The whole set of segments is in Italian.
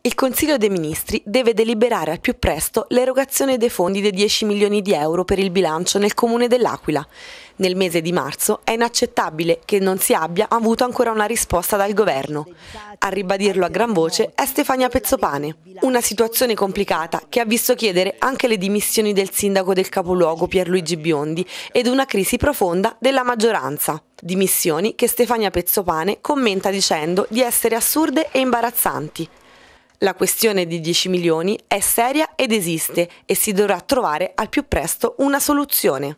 Il Consiglio dei Ministri deve deliberare al più presto l'erogazione dei fondi dei 10 milioni di euro per il bilancio nel comune dell'Aquila. Nel mese di marzo è inaccettabile che non si abbia avuto ancora una risposta dal governo. A ribadirlo a gran voce è Stefania Pezzopane. Una situazione complicata che ha visto chiedere anche le dimissioni del sindaco del capoluogo Pierluigi Biondi ed una crisi profonda della maggioranza. Dimissioni che Stefania Pezzopane commenta dicendo di essere assurde e imbarazzanti la questione di 10 milioni è seria ed esiste e si dovrà trovare al più presto una soluzione.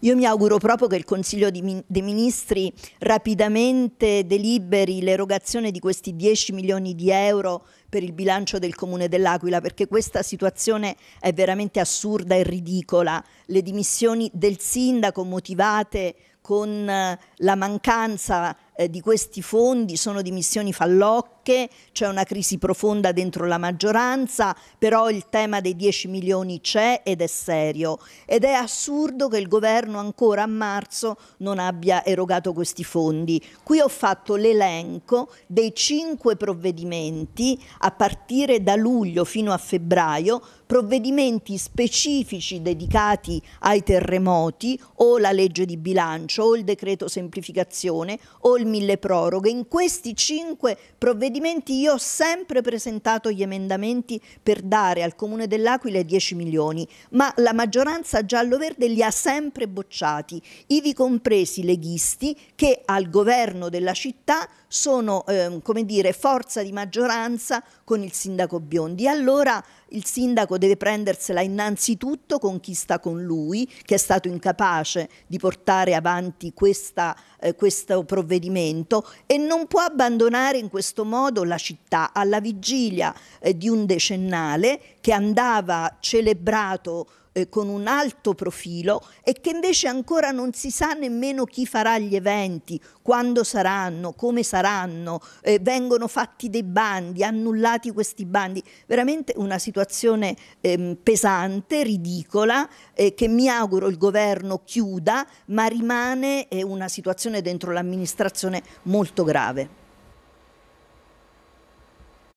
Io mi auguro proprio che il Consiglio dei Ministri rapidamente deliberi l'erogazione di questi 10 milioni di euro per il bilancio del Comune dell'Aquila, perché questa situazione è veramente assurda e ridicola. Le dimissioni del sindaco motivate con eh, la mancanza eh, di questi fondi sono dimissioni fallocche blocche, c'è una crisi profonda dentro la maggioranza, però il tema dei 10 milioni c'è ed è serio. Ed è assurdo che il governo ancora a marzo non abbia erogato questi fondi. Qui ho fatto l'elenco dei cinque provvedimenti a partire da luglio fino a febbraio, provvedimenti specifici dedicati ai terremoti o la legge di bilancio o il decreto semplificazione o il mille proroghe. In questi cinque provvedimenti provvedimenti, io ho sempre presentato gli emendamenti per dare al Comune dell'Aquila 10 milioni, ma la maggioranza giallo-verde li ha sempre bocciati, ivi compresi leghisti che al governo della città sono, eh, come dire, forza di maggioranza con il sindaco Biondi. Allora il sindaco deve prendersela innanzitutto con chi sta con lui, che è stato incapace di portare avanti questa, eh, questo provvedimento e non può abbandonare in questo modo la città alla vigilia eh, di un decennale che andava celebrato eh, con un alto profilo e che invece ancora non si sa nemmeno chi farà gli eventi, quando saranno, come saranno, eh, vengono fatti dei bandi, annullati questi bandi. Veramente una situazione ehm, pesante, ridicola, eh, che mi auguro il governo chiuda, ma rimane eh, una situazione dentro l'amministrazione molto grave.